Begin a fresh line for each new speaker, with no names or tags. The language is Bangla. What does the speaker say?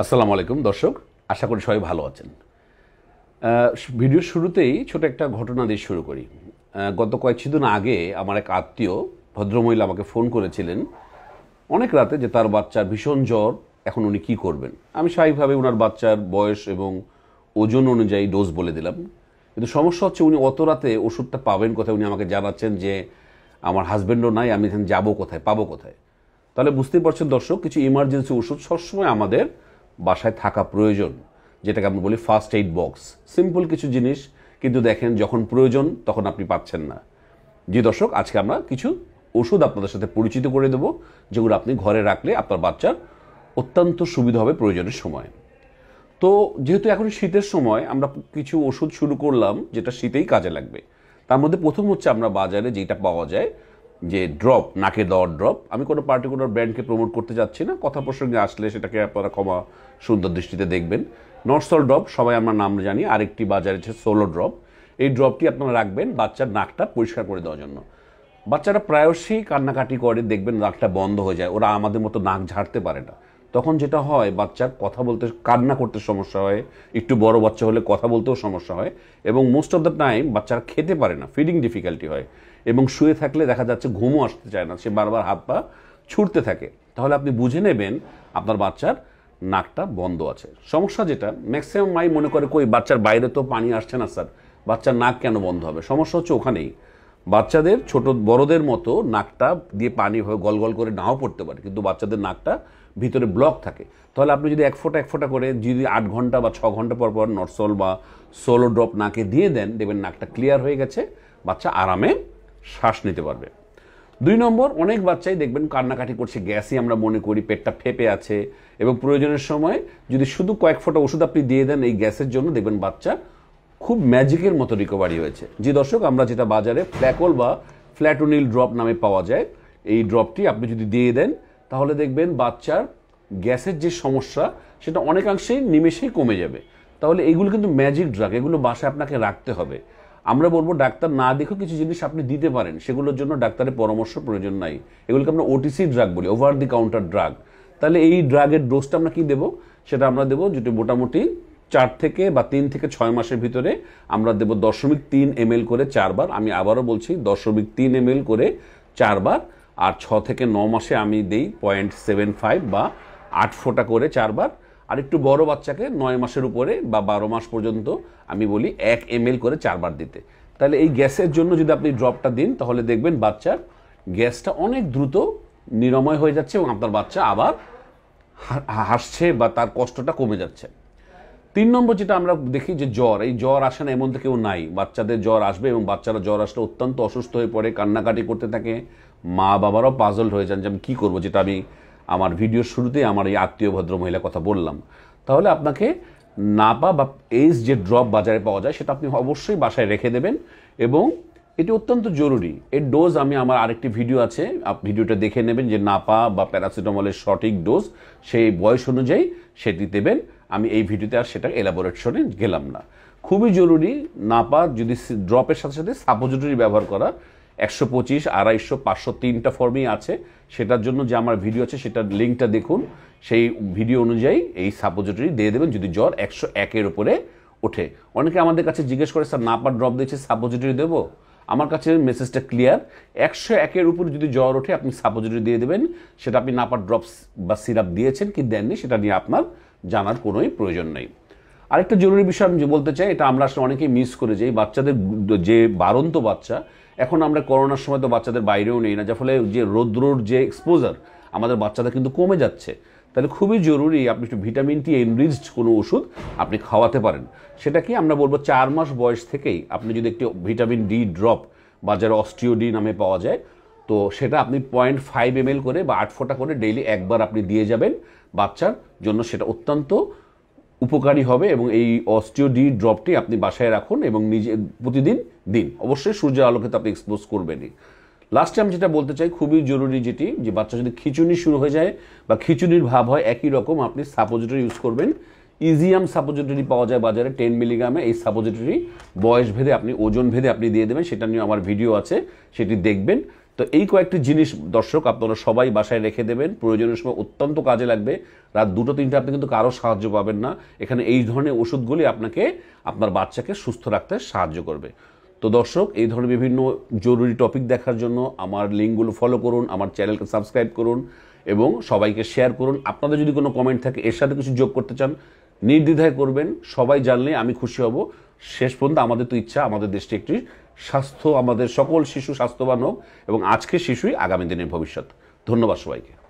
আসসালামু আলাইকুম দর্শক আশা করি সবাই ভালো আছেন ভিডিওর শুরুতেই ছোট একটা ঘটনা দিয়ে শুরু করি গত কয়েক দিন আগে আমার এক আত্মীয় ভদ্রমহিলা আমাকে ফোন করেছিলেন অনেক রাতে যে তার বাচ্চার ভীষণ জ্বর এখন উনি কী করবেন আমি স্বাভাবিকভাবে ওনার বাচ্চার বয়স এবং ওজন অনুযায়ী ডোজ বলে দিলাম কিন্তু সমস্যা হচ্ছে উনি অত রাতে ওষুধটা পাবেন কোথায় উনি আমাকে জানাচ্ছেন যে আমার হাজব্যান্ডও নাই আমি এখানে যাবো কোথায় পাবো কোথায় তাহলে বুঝতেই পারছেন দর্শক কিছু ইমার্জেন্সি ওষুধ সবসময় আমাদের বাসায় থাকা প্রয়োজন যেটাকে আমরা বলি ফার্স্ট এইড বক্স সিম্পল কিছু জিনিস কিন্তু দেখেন যখন প্রয়োজন তখন আপনি পাচ্ছেন না যে দর্শক আজকে আমরা কিছু ওষুধ আপনাদের সাথে পরিচিত করে দেব যেগুলো আপনি ঘরে রাখলে আপনার বাচ্চার অত্যন্ত সুবিধা হবে প্রয়োজনের সময় তো যেহেতু এখন শীতের সময় আমরা কিছু ওষুধ শুরু করলাম যেটা শীতেই কাজে লাগবে তার মধ্যে প্রথম হচ্ছে আমরা বাজারে যেটা পাওয়া যায় যে ড্রপ নাকে দেওয়ার ড্রপ আমি কোনো পার্টিকুলার ব্র্যান্ডকে প্রমোট করতে যাচ্ছি না কথা প্রসঙ্গে আসলে সেটাকে আপনারা ক্ষমা সুন্দর দৃষ্টিতে দেখবেন নর্সল ড্রপ সবাই আমরা নাম জানি আরেকটি বাজারে আছে সোলো ড্রপ এই ড্রপটি আপনারা রাখবেন বাচ্চার নাকটা পরিষ্কার করে দেওয়ার জন্য বাচ্চারা প্রায়শই কান্নাকাটি করে দেখবেন নাকটা বন্ধ হয়ে যায় ওরা আমাদের মতো নাক ঝাড়তে পারে না তখন যেটা হয় বাচ্চার কথা বলতে কান্না করতে সমস্যা হয় একটু বড় বাচ্চা হলে কথা বলতেও সমস্যা হয় এবং মোস্ট অফ দ্য টাইম বাচ্চারা খেতে পারে না ফিডিং ডিফিকাল্টি হয় এবং শুয়ে থাকলে দেখা যাচ্ছে ঘুমও আসতে চায় না সে বারবার হাত পা ছুটতে থাকে তাহলে আপনি বুঝে নেবেন আপনার বাচ্চার নাকটা বন্ধ আছে সমস্যা যেটা ম্যাক্সিমাম মাই মনে করে কই বাচ্চার বাইরে তো পানি আসছে না স্যার বাচ্চার নাক কেন বন্ধ হবে সমস্যা হচ্ছে ওখানেই বাচ্চাদের ছোট বড়দের মতো নাকটা দিয়ে পানি হয়ে গল করে নাও পড়তে পারে কিন্তু বাচ্চাদের নাকটা ভিতরে ব্লক থাকে তাহলে আপনি যদি এক ফোঁটা এক ফোঁটা করে যদি আট ঘন্টা বা ছ ঘন্টা পর পর নরসল বা সোলো ড্রপ নাকে দিয়ে দেন দেখবেন নাকটা ক্লিয়ার হয়ে গেছে বাচ্চা আরামে শ্বাস নিতে পারবে দুই নম্বর অনেক বাচ্চাই দেখবেন কান্নাকাটি করছে গ্যাসই আমরা মনে করি পেটটা ফেপে আছে এবং প্রয়োজনের সময় যদি শুধু কয়েক ফোঁটা ওষুধ আপনি দিয়ে দেন এই গ্যাসের জন্য দেখবেন বাচ্চা খুব ম্যাজিকের মতো রিকভারি হয়েছে যে দর্শক আমরা যেটা বাজারে ফ্ল্যাকল বা ফ্ল্যাটোনিল ড্রপ নামে পাওয়া যায় এই ড্রপটি আপনি যদি দিয়ে দেন তাহলে দেখবেন বাচ্চার গ্যাসের যে সমস্যা সেটা অনেকাংশেই নিমেষেই কমে যাবে তাহলে এইগুলো কিন্তু ম্যাজিক ড্রাগ এগুলো বাসায় আপনাকে রাখতে হবে আমরা বলবো ডাক্তার না দেখেও কিছু জিনিস আপনি দিতে পারেন সেগুলোর জন্য ডাক্তারের পরামর্শ প্রয়োজন নাই এগুলোকে আমরা ওটিসি ড্রাগ বলি ওভার দি কাউন্টার ড্রাগ তাহলে এই ড্রাগের ডোজটা আমরা কি দেবো সেটা আমরা দেবো যেটি মোটামুটি চার থেকে বা তিন থেকে ছয় মাসের ভিতরে আমরা দেব দশমিক তিন এম করে চারবার আমি আবারও বলছি দশমিক তিন এম করে চারবার আর ছ থেকে ন মাসে আমি দেই পয়েন্ট সেভেন ফাইভ বা আট ফোটা করে চারবার আর একটু বড় বাচ্চাকে নয় মাসের উপরে বা বারো মাস পর্যন্ত আমি বলি এক এম করে চারবার দিতে তাহলে এই গ্যাসের জন্য যদি আপনি ড্রপটা দিন তাহলে দেখবেন বাচ্চার গ্যাসটা অনেক দ্রুত নিরাময় হয়ে যাচ্ছে এবং আপনার বাচ্চা আবার হাসছে বা তার কষ্টটা কমে যাচ্ছে তিন নম্বর যেটা আমরা দেখি যে জ্বর এই জ্বর আসে না এমন তো কেউ নাই বাচ্চাদের জ্বর আসবে এবং বাচ্চারা জ্বর আসলে অত্যন্ত অসুস্থ হয়ে পড়ে কান্নাকাটি করতে থাকে মা বাবারাও পাজল হয়ে যান যে আমি কী করবো যেটা আমি আমার ভিডিওর শুরুতেই আমার এই আত্মীয় ভদ্র মহিলা কথা বললাম তাহলে আপনাকে নাপা বা এইস যে ড্রপ বাজারে পাওয়া যায় সেটা আপনি অবশ্যই বাসায় রেখে দেবেন এবং এটি অত্যন্ত জরুরি এর ডোজ আমি আমার আরেকটি ভিডিও আছে ভিডিওটা দেখে নেবেন যে নাপা বা প্যারাসিটামলের সঠিক ডোজ সেই বয়স অনুযায়ী সেটি দেবেন আমি এই ভিডিওতে আর সেটা এলাবোরেশনে গেলাম না খুবই জরুরি নাপা যদি ড্রপের সাথে সাথে সাপোজিটরি ব্যবহার করা একশো পঁচিশ আড়াইশো পাঁচশো তিনটা ফর্মই আছে সেটার জন্য যে আমার ভিডিও আছে সেটার লিঙ্কটা দেখুন সেই ভিডিও অনুযায়ী এই সাপোজিটরি দিয়ে দেবেন যদি জ্বর একশো একের ওপরে ওঠে অনেকে আমাদের কাছে জিজ্ঞেস করে স্যার নাপার ড্রপ দিয়েছে সাপোজিটরি দেবো আমার কাছে মেসেজটা ক্লিয়ার একশো একের উপর যদি জ্বর ওঠে আপনি সাপোজিটরি দিয়ে দেবেন সেটা আপনি নাপার ড্রপস বা সিরাপ দিয়েছেন কি দেননি সেটা নিয়ে আপনার জানার কোনোই প্রয়োজন নেই আরেকটা জরুরি বিষয় আমি বলতে চাই এটা আমরা আসলে অনেকেই মিস করে যাই বাচ্চাদের যে বারন্ত বাচ্চা এখন আমরা করোনার সময় তো বাচ্চাদের বাইরেও নেই না যার ফলে যে রৌদ্রর যে এক্সপোজার আমাদের বাচ্চাদের কিন্তু কমে যাচ্ছে তাহলে খুবই জরুরি আপনি একটু ভিটামিন টি এনরিচড কোনো ওষুধ আপনি খাওয়াতে পারেন সেটা কি আমরা বলবো চার মাস বয়স থেকেই আপনি যদি একটি ভিটামিন ডি ড্রপ বাজারে অস্টিও ডি নামে পাওয়া যায় তো সেটা আপনি পয়েন্ট ফাইভ এম করে বা আট ফোটা করে ডেইলি একবার আপনি দিয়ে যাবেন বাচ্চার জন্য সেটা অত্যন্ত উপকারী হবে এবং এই অস্টিও ডি ড্রপটি আপনি বাসায় রাখুন এবং নিজে প্রতিদিন দিন অবশ্যই সূর্যের আলোকে তো আপনি এক্সপোজ করবেনই লাস্টে আমি যেটা বলতে চাই খুবই জরুরি যেটি যে বাচ্চা যদি খিচুনি শুরু হয়ে যায় বা খিচুনির ভাব হয় একই রকম আপনি সাপোজিটরি ইউজ করবেন ইজিয়াম সাপোজিটরি পাওয়া যায় বাজারে টেন মিলিগ্রামে এই সাপোজিটরি বয়স ভেদে আপনি ওজন ভেদে আপনি দিয়ে দেবেন সেটা নিয়ে আমার ভিডিও আছে সেটি দেখবেন তো এই কয়েকটি জিনিস দর্শক আপনারা সবাই বাসায় রেখে দেবেন প্রয়োজনের সময় অত্যন্ত কাজে লাগবে রাত দুটো তিনটে আপনি কিন্তু কারো সাহায্য পাবেন না এখানে এই ধরনের ওষুধগুলি আপনাকে আপনার বাচ্চাকে সুস্থ রাখতে সাহায্য করবে তো দর্শক এই ধরনের বিভিন্ন জরুরি টপিক দেখার জন্য আমার লিঙ্কগুলো ফলো করুন আমার চ্যানেলকে সাবস্ক্রাইব করুন এবং সবাইকে শেয়ার করুন আপনাদের যদি কোনো কমেন্ট থাকে এর সাথে কিছু যোগ করতে চান নির্দ্বিধায় করবেন সবাই জানলে আমি খুশি হব শেষ পর্যন্ত আমাদের তো ইচ্ছা আমাদের দেশটি একটি স্বাস্থ্য আমাদের সকল শিশু স্বাস্থ্যবান হোক এবং আজকে শিশুই আগামী দিনের ভবিষ্যৎ ধন্যবাদ সবাইকে